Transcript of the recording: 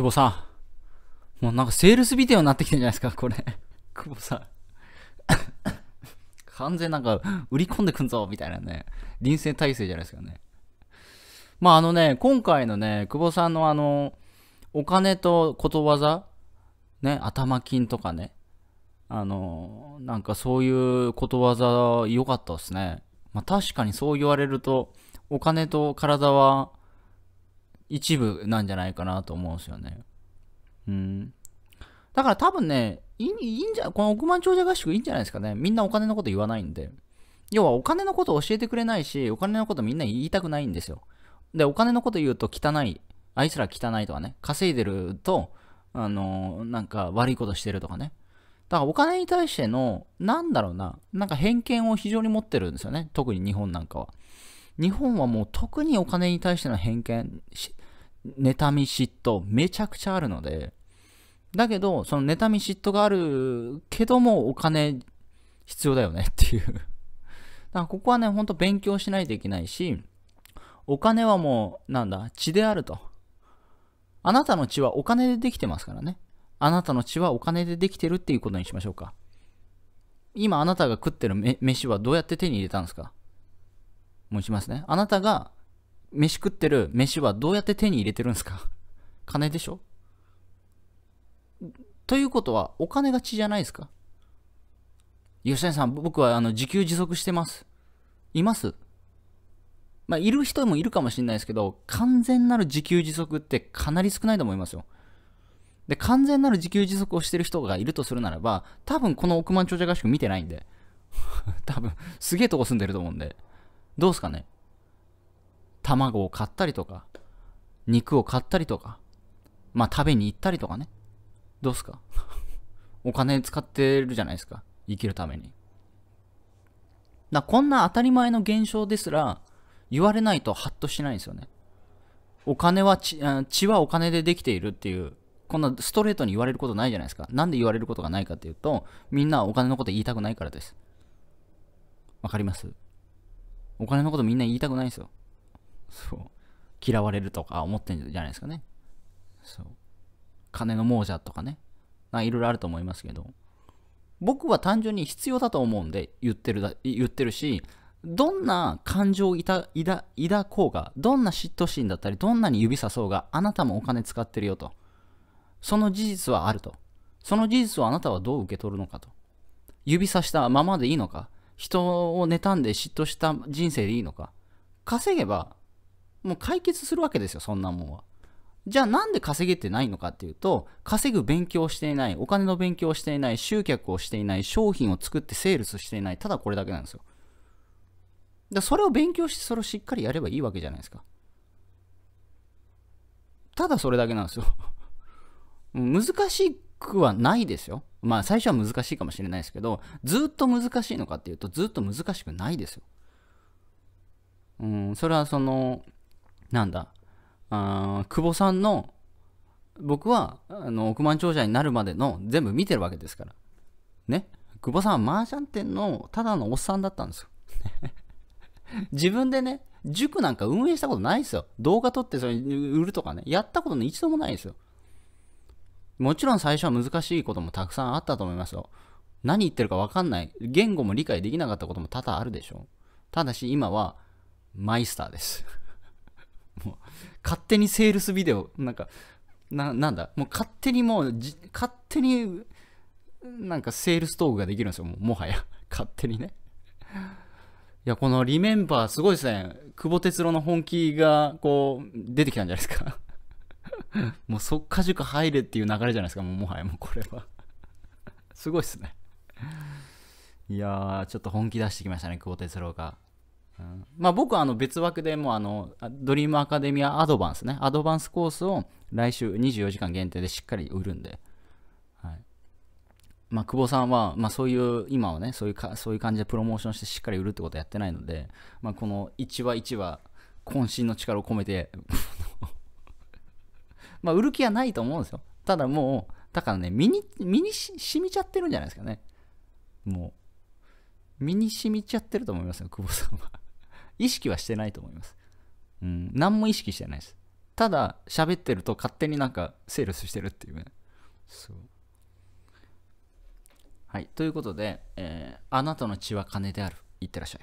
久保さん。もうなんかセールスビデオになってきてんじゃないですか、これ。久保さん。完全なんか、売り込んでくんぞみたいなね。臨戦態勢じゃないですかね。まああのね、今回のね、久保さんのあの、お金とことわざ、ね、頭金とかね、あの、なんかそういうことわざ良かったですね。まあ確かにそう言われると、お金と体は一部なんじゃないかなと思うんですよね。うん。だから多分ね、いいいんじゃ、この億万長者合宿いいんじゃないですかね。みんなお金のこと言わないんで。要はお金のこと教えてくれないし、お金のことみんな言いたくないんですよ。で、お金のこと言うと汚い。あいつら汚いとかね。稼いでると、あのー、なんか悪いことしてるとかね。だからお金に対しての、なんだろうな、なんか偏見を非常に持ってるんですよね。特に日本なんかは。日本はもう特にお金に対しての偏見、妬み嫉妬めちゃくちゃあるのでだけどその妬み嫉妬があるけどもお金必要だよねっていう だからここはねほんと勉強しないといけないしお金はもうなんだ血であるとあなたの血はお金でできてますからねあなたの血はお金でできてるっていうことにしましょうか今あなたが食ってる飯はどうやって手に入れたんですかもうしますねあなたが飯食ってる飯はどうやって手に入れてるんですか 金でしょということは、お金が血じゃないですか吉谷さん、僕はあの自給自足してます。いますまあ、いる人もいるかもしれないですけど、完全なる自給自足ってかなり少ないと思いますよ。で、完全なる自給自足をしてる人がいるとするならば、多分この億万長者合宿見てないんで。多分、すげえとこ住んでると思うんで。どうすかね卵を買ったりとか、肉を買ったりとか、まあ食べに行ったりとかね。どうすか お金使ってるじゃないですか。生きるために。こんな当たり前の現象ですら、言われないとハッとしないんですよね。お金は血、血はお金でできているっていう、こんなストレートに言われることないじゃないですか。なんで言われることがないかっていうと、みんなお金のこと言いたくないからです。わかりますお金のことみんな言いたくないんですよ。そう嫌われるとか思ってんじゃないですかねそう金の亡者とかねなんかいろいろあると思いますけど僕は単純に必要だと思うんで言ってるだ言ってるしどんな感情を抱こうがどんな嫉妬心だったりどんなに指さそうがあなたもお金使ってるよとその事実はあるとその事実をあなたはどう受け取るのかと指さしたままでいいのか人を妬んで嫉妬した人生でいいのか稼げばもう解決するわけですよ、そんなもんは。じゃあなんで稼げてないのかっていうと、稼ぐ勉強をしていない、お金の勉強をしていない、集客をしていない、商品を作ってセールスしていない、ただこれだけなんですよ。だそれを勉強して、それをしっかりやればいいわけじゃないですか。ただそれだけなんですよ。難しくはないですよ。まあ最初は難しいかもしれないですけど、ずっと難しいのかっていうと、ずっと難しくないですよ。うん、それはその、なんだ、あ久保さんの、僕は、あの、億万長者になるまでの全部見てるわけですから。ね。久保さんは麻雀店のただのおっさんだったんですよ。自分でね、塾なんか運営したことないですよ。動画撮ってそれ売るとかね。やったことの一度もないですよ。もちろん最初は難しいこともたくさんあったと思いますよ。何言ってるか分かんない。言語も理解できなかったことも多々あるでしょう。ただし今はマイスターです。もう、勝手にセールスビデオ、なんか、な、なんだ、もう勝手にもう、勝手に、なんかセールストークができるんですよ、ももはや。勝手にね。いや、このリメンバーすごいですね。久保哲郎の本気が、こう、出てきたんじゃないですか。もうっ果塾入れっていう流れじゃないですか、もうもはやもうこれはすごいっすね。いやー、ちょっと本気出してきましたね、久保哲郎が。まあ、僕はあの別枠でもあのドリームアカデミアアドバンスねアドバンスコースを来週24時間限定でしっかり売るんで、はいまあ、久保さんは、まあ、そういう今はねそういうかそういう感じでプロモーションしてしっかり売るってことやってないので、まあ、この1話1話渾身の力を込めて ま売る気はないと思うんですよただもうだからね身に身にしみちゃってるんじゃないですかねもう身に染みちゃってると思いますよ久保さんは意識はしてないと思います。うん、何も意識してないです。ただ、喋ってると勝手になんかセールスしてるっていうね。そう。はい、ということで、えー、あなたの血は金である。いってらっしゃい。